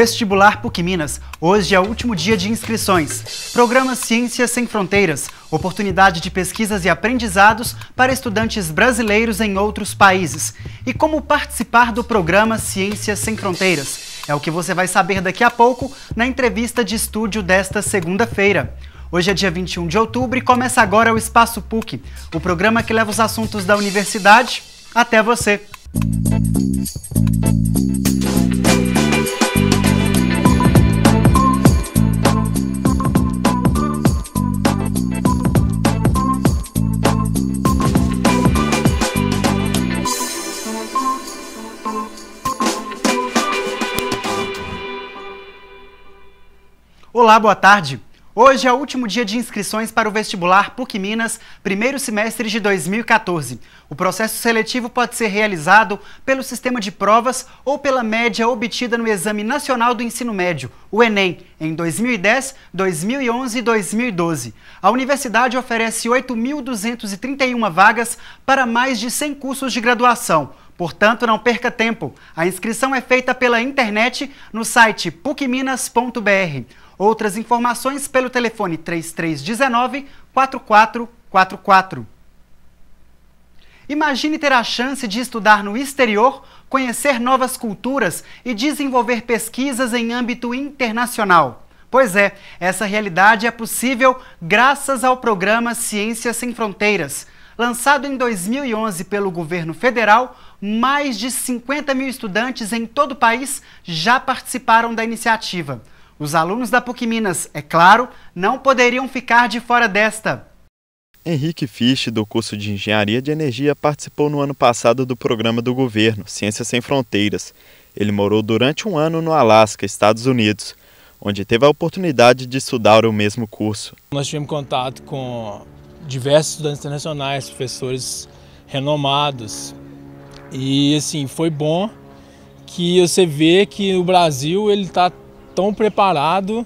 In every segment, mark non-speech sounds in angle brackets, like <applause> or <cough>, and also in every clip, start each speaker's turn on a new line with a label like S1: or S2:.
S1: Vestibular PUC Minas. Hoje é o último dia de inscrições. Programa Ciências Sem Fronteiras. Oportunidade de pesquisas e aprendizados para estudantes brasileiros em outros países. E como participar do programa Ciências Sem Fronteiras. É o que você vai saber daqui a pouco na entrevista de estúdio desta segunda-feira. Hoje é dia 21 de outubro e começa agora o Espaço PUC, o programa que leva os assuntos da universidade até você. Música Olá, boa tarde. Hoje é o último dia de inscrições para o vestibular PUC Minas, primeiro semestre de 2014. O processo seletivo pode ser realizado pelo sistema de provas ou pela média obtida no Exame Nacional do Ensino Médio, o Enem, em 2010, 2011 e 2012. A universidade oferece 8.231 vagas para mais de 100 cursos de graduação. Portanto, não perca tempo. A inscrição é feita pela internet no site pucminas.br. Outras informações pelo telefone 3319-4444. Imagine ter a chance de estudar no exterior, conhecer novas culturas e desenvolver pesquisas em âmbito internacional. Pois é, essa realidade é possível graças ao programa Ciências Sem Fronteiras. Lançado em 2011 pelo governo federal, mais de 50 mil estudantes em todo o país já participaram da iniciativa. Os alunos da PUC Minas, é claro, não poderiam ficar de fora desta.
S2: Henrique Fisch, do curso de Engenharia de Energia, participou no ano passado do programa do governo Ciências Sem Fronteiras. Ele morou durante um ano no Alasca, Estados Unidos, onde teve a oportunidade de estudar o mesmo curso. Nós tivemos contato com diversos estudantes internacionais, professores renomados. E assim, foi bom que você vê que o Brasil ele está tão preparado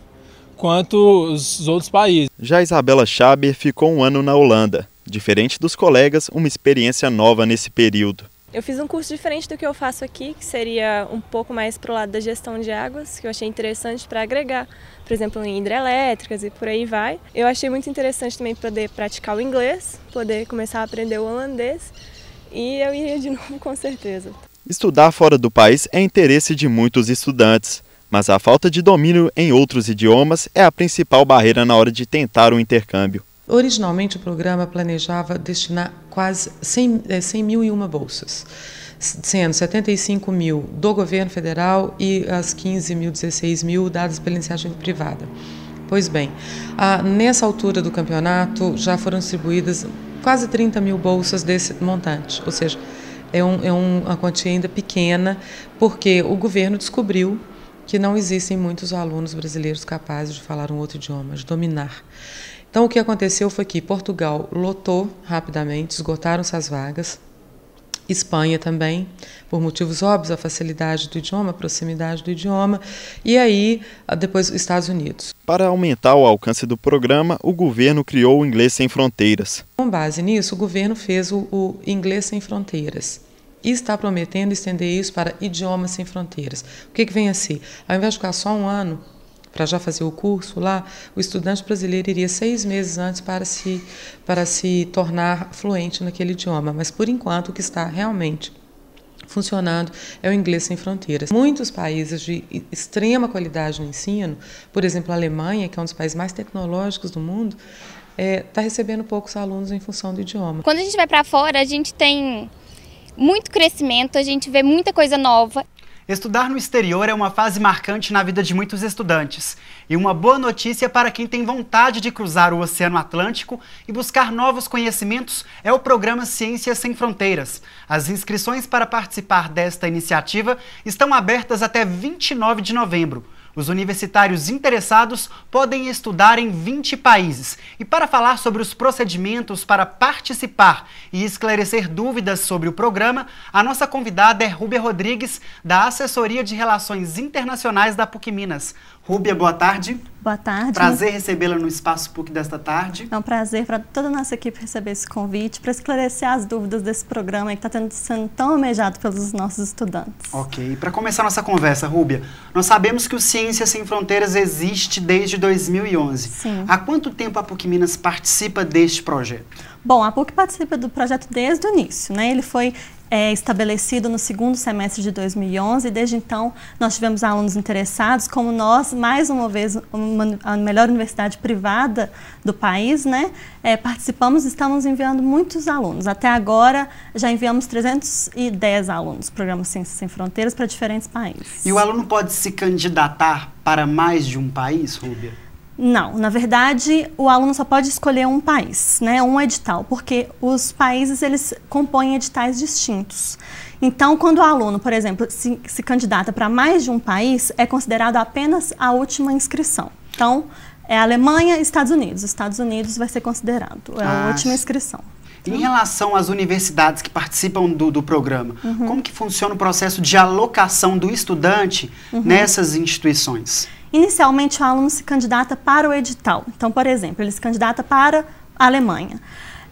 S2: quanto os outros países. Já Isabela Schaber ficou um ano na Holanda. Diferente dos colegas, uma experiência nova nesse período.
S3: Eu fiz um curso diferente do que eu faço aqui, que seria um pouco mais para o lado da gestão de águas, que eu achei interessante para agregar, por exemplo, em hidrelétricas e por aí vai. Eu achei muito interessante também poder praticar o inglês, poder começar a aprender o holandês e eu iria de <laughs> novo com certeza.
S2: Estudar fora do país é interesse de muitos estudantes mas a falta de domínio em outros idiomas é a principal barreira na hora de tentar o um intercâmbio.
S4: Originalmente, o programa planejava destinar quase 100, 100 é, mil e uma bolsas, sendo 75 mil do governo federal e as 15 mil, 16 mil dadas pela iniciativa privada. Pois bem, a, nessa altura do campeonato já foram distribuídas quase 30 mil bolsas desse montante, ou seja, é, um, é uma quantia ainda pequena, porque o governo descobriu que não existem muitos alunos brasileiros capazes de falar um outro idioma, de dominar. Então, o que aconteceu foi que Portugal lotou rapidamente, esgotaram-se as vagas, Espanha também, por motivos óbvios, a facilidade do idioma, a proximidade do idioma, e aí ah, depois Estados Unidos. Para aumentar
S2: o alcance do programa, o governo criou o Inglês Sem Fronteiras.
S4: Com base nisso, o governo fez o, o Inglês Sem Fronteiras e está prometendo estender isso para idiomas sem fronteiras. O que, que vem ser? Ao invés de ficar só um ano para já fazer o curso lá, o estudante brasileiro iria seis meses antes para se, para se tornar fluente naquele idioma. Mas, por enquanto, o que está realmente funcionando é o inglês sem fronteiras. Muitos países de extrema qualidade no ensino, por exemplo, a Alemanha, que é um dos países mais tecnológicos do mundo, está é, tá recebendo poucos alunos em função do idioma. Quando a gente vai
S3: para fora, a gente tem muito crescimento, a gente vê muita coisa nova.
S1: Estudar no exterior é uma fase marcante na vida de muitos estudantes e uma boa notícia para quem tem vontade de cruzar o Oceano Atlântico e buscar novos conhecimentos é o programa Ciências Sem Fronteiras. As inscrições para participar desta iniciativa estão abertas até 29 de novembro. Os universitários interessados podem estudar em 20 países. E para falar sobre os procedimentos para participar e esclarecer dúvidas sobre o programa, a nossa convidada é Rúbia Rodrigues, da Assessoria de Relações Internacionais da PUC Minas. Rúbia, boa tarde.
S3: Boa tarde. Prazer recebê-la
S1: no Espaço PUC desta tarde.
S3: É um prazer para toda a nossa equipe receber esse convite, para esclarecer as dúvidas desse programa que está sendo tão almejado pelos nossos estudantes.
S1: Ok. Para começar nossa conversa, Rúbia, nós sabemos que o Ciência Sem Fronteiras existe desde 2011. Sim. Há quanto tempo a PUC Minas participa deste projeto?
S3: Bom, a PUC participa do projeto desde o início, né? Ele foi é, estabelecido no segundo semestre de 2011 e desde então nós tivemos alunos interessados, como nós, mais uma vez, uma, a melhor universidade privada do país, né? É, participamos e estamos enviando muitos alunos. Até agora já enviamos 310 alunos do programa Ciências Sem Fronteiras para diferentes países.
S1: E o aluno pode se candidatar para mais de um país, Rúbia?
S3: Não, na verdade, o aluno só pode escolher um país, né, um edital, porque os países eles compõem editais distintos. Então, quando o aluno, por exemplo, se, se candidata para mais de um país, é considerado apenas a última inscrição. Então, é Alemanha, Estados Unidos. Estados Unidos vai ser considerado é a ah, última inscrição. Em relação
S1: às universidades que participam do, do programa, uhum. como que funciona o processo de alocação do estudante uhum. nessas instituições?
S3: Inicialmente, o aluno se candidata para o edital. Então, por exemplo, ele se candidata para a Alemanha.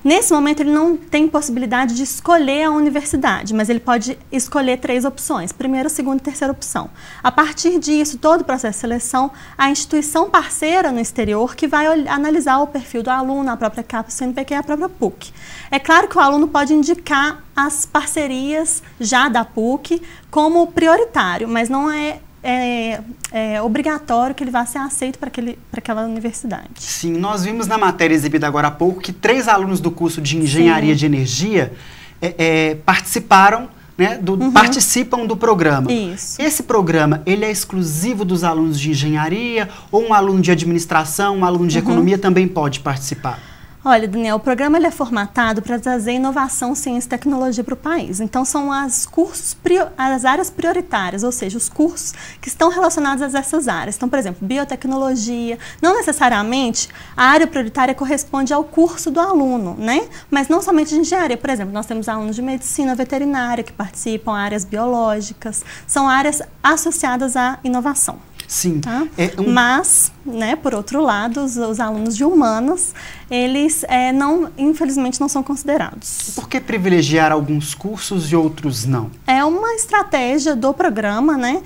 S3: Nesse momento, ele não tem possibilidade de escolher a universidade, mas ele pode escolher três opções: primeira, segunda e terceira opção. A partir disso, todo o processo de seleção, a instituição parceira no exterior que vai analisar o perfil do aluno, a própria CAPES, CNPq e a própria PUC. É claro que o aluno pode indicar as parcerias já da PUC como prioritário, mas não é é, é, obrigatório que ele vá ser aceito para aquela universidade.
S1: Sim, nós vimos na matéria exibida agora há pouco que três alunos do curso de Engenharia Sim. de Energia é, é, participaram, né, do, uhum. participam do programa. Isso. Esse programa, ele é exclusivo dos alunos de engenharia ou um aluno de administração, um aluno de uhum. economia também pode participar?
S3: Olha, Daniel, o programa ele é formatado para trazer inovação, ciência e tecnologia para o país. Então, são as, cursos, as áreas prioritárias, ou seja, os cursos que estão relacionados a essas áreas. Então, por exemplo, biotecnologia. Não necessariamente a área prioritária corresponde ao curso do aluno, né? Mas não somente de engenharia. Por exemplo, nós temos alunos de medicina veterinária que participam, áreas biológicas. São áreas associadas à inovação. Sim. Tá? É um... Mas, né, por outro lado, os, os alunos de humanas, eles é, não, infelizmente, não são considerados. Por
S1: que privilegiar alguns cursos e outros não?
S3: É uma estratégia do programa, né?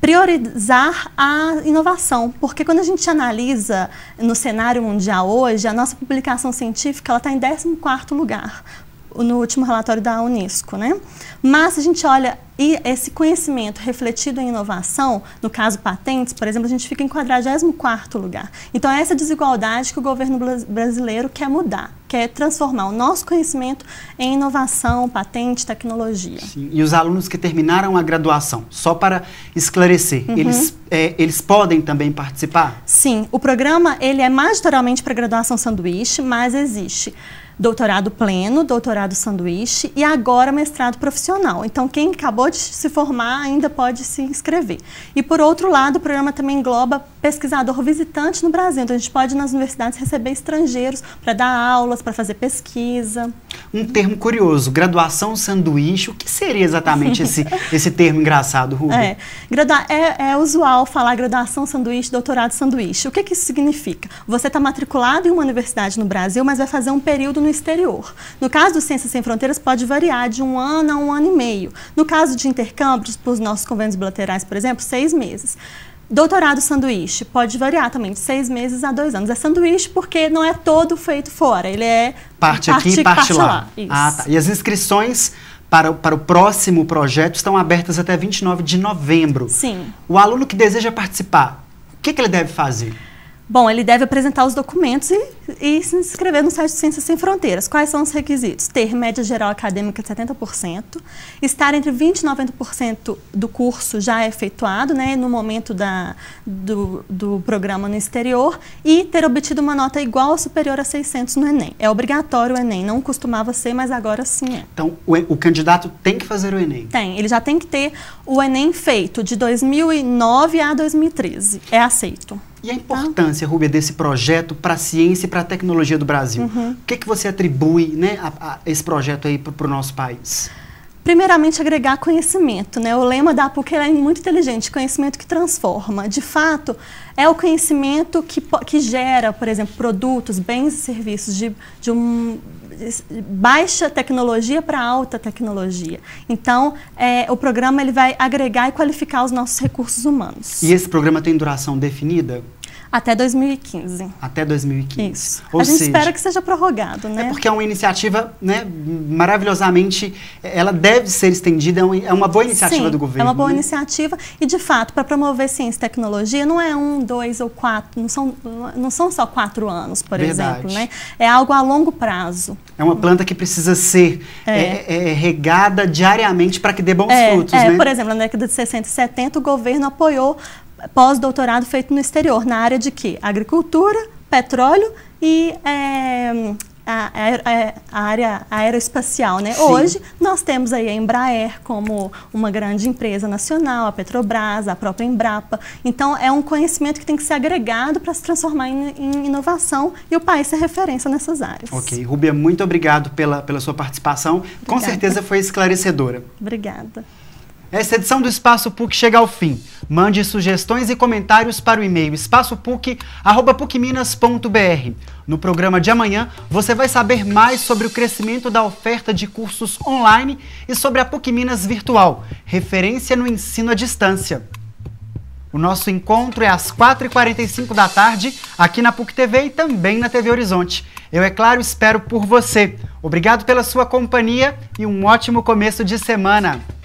S3: priorizar a inovação, porque quando a gente analisa no cenário mundial hoje, a nossa publicação científica está em 14 lugar no último relatório da Unesco. Né? Mas se a gente olha e esse conhecimento refletido em inovação, no caso patentes, por exemplo, a gente fica em 44º lugar. Então é essa desigualdade que o governo brasileiro quer mudar, quer transformar o nosso conhecimento em inovação, patente, tecnologia. Sim.
S1: E os alunos que terminaram a graduação, só para esclarecer, uhum. eles, é, eles podem também participar?
S3: Sim, o programa ele é majoritariamente para graduação sanduíche, mas existe doutorado pleno, doutorado sanduíche e agora mestrado profissional. Então, quem acabou de se formar ainda pode se inscrever. E por outro lado, o programa também engloba pesquisador visitante no Brasil. Então, a gente pode, nas universidades, receber estrangeiros para dar aulas, para fazer pesquisa. Um termo
S1: curioso, graduação sanduíche. O que seria exatamente esse, <laughs> esse termo engraçado, Rubens? É,
S3: é, é, usual falar graduação sanduíche, doutorado sanduíche. O que, que isso significa? Você está matriculado em uma universidade no Brasil, mas vai fazer um período no exterior. No caso do Ciências Sem Fronteiras, pode variar de um ano a um ano e meio. No caso de intercâmbios, para os nossos convênios bilaterais, por exemplo, seis meses. Doutorado sanduíche pode variar também de seis meses a dois anos. É sanduíche porque não é todo feito fora, ele é parte, parte aqui e parte, parte, lá. lá. Isso. Ah,
S1: tá. E as inscrições para, para o próximo projeto estão abertas até 29 de novembro. Sim. O aluno que deseja participar, o que, que ele deve fazer?
S3: Bom, ele deve apresentar os documentos e, e, se inscrever no site de Ciências Sem Fronteiras. Quais são os requisitos? Ter média geral acadêmica de 70%, estar entre 20% e 90% do curso já efetuado, né, no momento da, do, do programa no exterior, e ter obtido uma nota igual ou superior a 600 no Enem. É obrigatório o Enem, não costumava ser, mas agora sim é.
S1: Então, o, o candidato tem que fazer o Enem?
S3: Tem, ele já tem que ter o Enem feito de 2009 a 2013. É aceito. E a importância,
S1: Rubia, desse projeto para a ciência e para a tecnologia do Brasil? Uhum. O que, que você atribui né, a, a esse projeto aí para o pro nosso país?
S3: Primeiramente, agregar conhecimento. Né? O lema da APUC é muito inteligente, conhecimento que transforma. De fato, é o conhecimento que, que gera, por exemplo, produtos, bens e serviços de, de um baixa tecnologia para alta tecnologia. Então, é, o programa ele vai agregar e qualificar os nossos recursos humanos.
S1: E esse programa tem duração definida?
S3: Até 2015.
S1: Até 2015. Isso. Ou a gente seja, espera
S3: que seja prorrogado, né? É porque
S1: é uma iniciativa, né, maravilhosamente, ela deve ser estendida, é, é uma boa iniciativa Sim, do governo. é uma boa né?
S3: iniciativa e, de fato, para promover ciência e tecnologia, não é um, dois ou quatro, não são, não são só quatro anos, por Verdade. exemplo, né? É algo a longo prazo.
S1: É uma planta que precisa ser é. É, é, é regada diariamente para que dê bons é, frutos, né? Por
S3: exemplo, na década de 60 e 70, o governo apoiou pós-doutorado feito no exterior, na área de quê? Agricultura, petróleo e é, a, a, a, área aeroespacial, né? Hoje nós temos aí a Embraer como uma grande empresa nacional, a Petrobras, a própria Embrapa. Então é um conhecimento que tem que ser agregado para se transformar em, em, inovação e o país ser referência nessas áreas. Ok,
S1: Rubia, muito obrigado pela, pela sua participação. Obrigada. Com certeza foi esclarecedora.
S3: Obrigada.
S1: Essa edição do Espaço PUC chega ao fim. Mande sugestões e comentários para o e-mail espaçopuc@pucminas.br. No programa de amanhã, você vai saber mais sobre o crescimento da oferta de cursos online e sobre a PUC Minas Virtual, referência no ensino à distância. O nosso encontro é às 4h45 da tarde, aqui na PUC TV e também na TV Horizonte. Eu, é claro, espero por você. Obrigado pela sua companhia e um ótimo começo de semana.